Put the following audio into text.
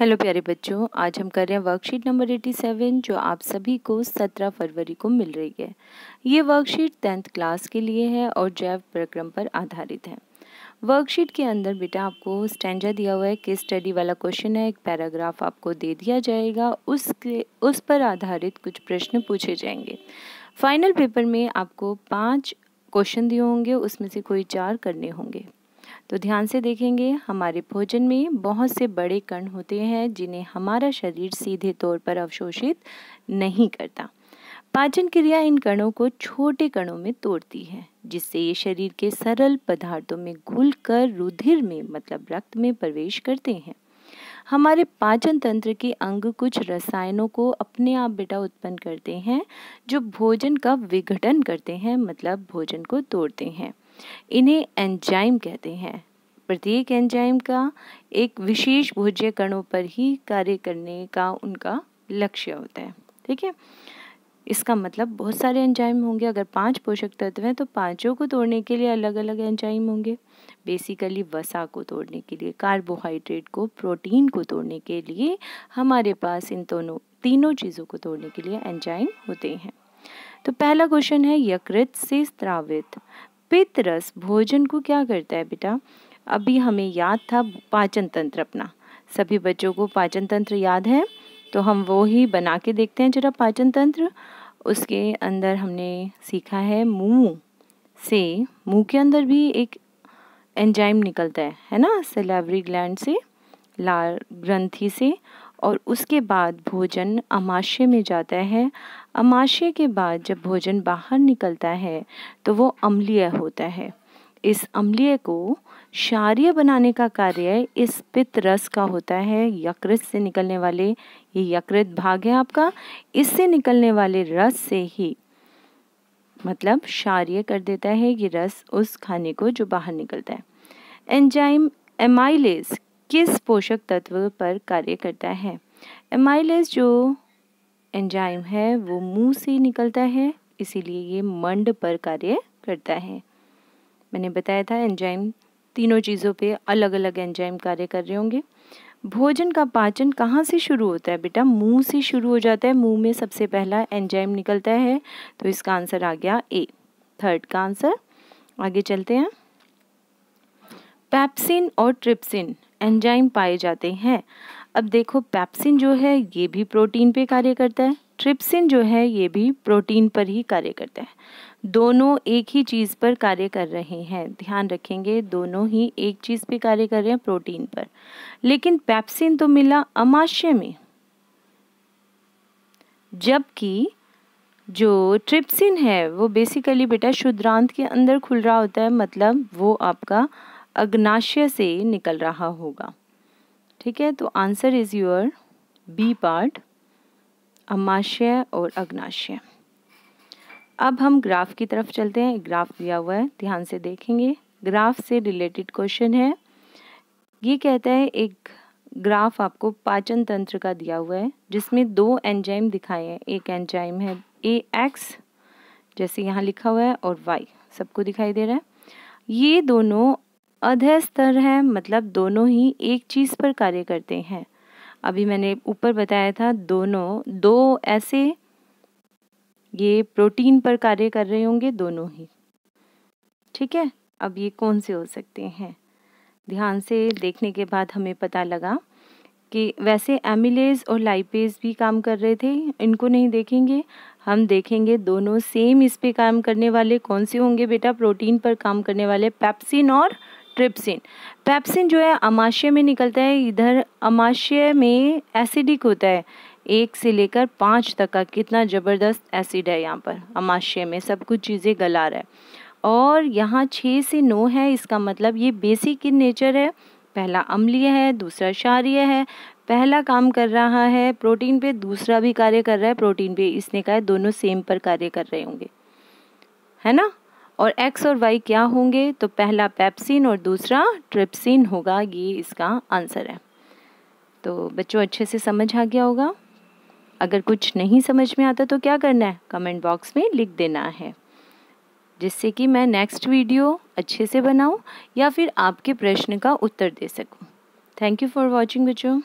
Hello प्यारे बच्चों आज हम कर रहे हैं वर्कशीट नंबर 87 जो आप सभी को 17 फरवरी को मिल रही है ये वर्कशीट टेंथ क्लास के लिए है और जैव प्रक्रम पर आधारित है वर्कशीट के अंदर बेटा आपको स्टैंडा दिया हुआ है कि स्टडी वाला क्वेश्चन है एक पैराग्राफ आपको दे दिया जाएगा उसके उस पर आधारित कुछ प्रश्न पूछे जाएंगे फाइनल पेपर में आपको पाँच क्वेश्चन दिए होंगे उसमें से कोई चार करने होंगे तो ध्यान से देखेंगे हमारे भोजन में बहुत से बड़े कण होते हैं जिन्हें हमारा शरीर सीधे तौर पर अवशोषित नहीं करता पाचन क्रिया इन कणों को छोटे कणों में तोड़ती है जिससे ये शरीर के सरल पदार्थों में घुल कर रुधिर में मतलब रक्त में प्रवेश करते हैं हमारे पाचन तंत्र के अंग कुछ रसायनों को अपने आप बेटा उत्पन्न करते हैं जो भोजन का विघटन करते हैं मतलब भोजन को तोड़ते हैं इन्हें एंजाइम कहते हैं प्रत्येक एंजाइम का एक विशेष भोज्य कणों पर ही कार्य करने का उनका लक्ष्य होता है ठीक है इसका मतलब बहुत सारे एंजाइम होंगे अगर पांच पोषक तत्व हैं तो पांचों को तोड़ने के लिए अलग अलग एंजाइम होंगे बेसिकली वसा को तोड़ने के लिए कार्बोहाइड्रेट को प्रोटीन को तोड़ने के लिए हमारे पास इन दोनों तीनों चीज़ों को तोड़ने के लिए एंजाइम होते हैं तो पहला क्वेश्चन है यकृत से स्त्रावित पित्त रस भोजन को क्या करता है बेटा अभी हमें याद था पाचन तंत्र अपना सभी बच्चों को पाचन तंत्र याद है तो हम वो ही बना के देखते हैं जरा पाचन तंत्र उसके अंदर हमने सीखा है मुंह से मुंह के अंदर भी एक एंजाइम निकलता है है ना सलावरी ग्लैंड से लाल ग्रंथि से और उसके बाद भोजन अमाशय में जाता है अमाशय के बाद जब भोजन बाहर निकलता है तो वो अम्लीय होता है इस अम्लीय को क्षारीय बनाने का कार्य इस पित्त रस का होता है यकृत से निकलने वाले ये यकृत भाग है आपका इससे निकलने वाले रस से ही मतलब क्षारीय कर देता है ये रस उस खाने को जो बाहर निकलता है एंजाइम एमाइलेज किस पोषक तत्व पर कार्य करता है एमाइलेस जो एंजाइम है वो मुंह से निकलता है इसीलिए ये मंड पर कार्य करता है मैंने बताया था एंजाइम तीनों चीज़ों पे अलग अलग एंजाइम कार्य कर रहे होंगे भोजन का पाचन कहाँ से शुरू होता है बेटा मुंह से शुरू हो जाता है मुंह में सबसे पहला एंजाइम निकलता है तो इसका आंसर आ गया ए थर्ड का आंसर आगे चलते हैं पैप्सिन और ट्रिप्सिन एंजाइम पाए जाते हैं अब देखो पैप्सिन जो है ये भी प्रोटीन पे कार्य करता है ट्रिप्सिन जो है ये भी प्रोटीन पर ही कार्य करता है दोनों एक ही चीज़ पर कार्य कर रहे हैं ध्यान रखेंगे दोनों ही एक चीज़ पे कार्य कर रहे हैं प्रोटीन पर लेकिन पैप्सिन तो मिला अमाशय में जबकि जो ट्रिप्सिन है वो बेसिकली बेटा शुद्रांत के अंदर खुल रहा होता है मतलब वो आपका अग्नाशय से निकल रहा होगा ठीक है तो answer is your B part अमाशय और अग्नाशय अब हम ग्राफ की तरफ चलते हैं ग्राफ दिया हुआ है ध्यान से देखेंगे ग्राफ से रिलेटेड क्वेश्चन है ये कहता है एक ग्राफ आपको पाचन तंत्र का दिया हुआ है जिसमें दो एंजाइम दिखाए हैं एक एंजाइम है ए एक्स जैसे यहाँ लिखा हुआ है और वाई सबको दिखाई दे रहा है ये दोनों अधय स्तर मतलब दोनों ही एक चीज़ पर कार्य करते हैं अभी मैंने ऊपर बताया था दोनों दो ऐसे ये प्रोटीन पर कार्य कर रहे होंगे दोनों ही ठीक है अब ये कौन से हो सकते हैं ध्यान से देखने के बाद हमें पता लगा कि वैसे एमिलेज और लाइपेज भी काम कर रहे थे इनको नहीं देखेंगे हम देखेंगे दोनों सेम इस पे काम करने वाले कौन से होंगे बेटा प्रोटीन पर काम करने वाले पैप्सिन और ट्रिप्सिन पैप्सिन जो है अमाशय में निकलता है इधर अमाशय में एसिडिक होता है एक से लेकर पाँच तक का कितना ज़बरदस्त एसिड है यहाँ पर अमाशय में सब कुछ चीज़ें गला रहा है और यहाँ छः से नौ है इसका मतलब ये बेसिक इन नेचर है पहला अम्लीय है दूसरा क्षारीय है पहला काम कर रहा है प्रोटीन पे दूसरा भी कार्य कर रहा है प्रोटीन पे इसने कहा है दोनों सेम पर कार्य कर रहे होंगे है ना और एक्स और वाई क्या होंगे तो पहला पेप्सिन और दूसरा ट्रिप्सिन होगा ये इसका आंसर है तो बच्चों अच्छे से समझ आ गया होगा अगर कुछ नहीं समझ में आता तो क्या करना है कमेंट बॉक्स में लिख देना है जिससे कि मैं नेक्स्ट वीडियो अच्छे से बनाऊं या फिर आपके प्रश्न का उत्तर दे सकूं। थैंक यू फॉर वॉचिंग बच्चों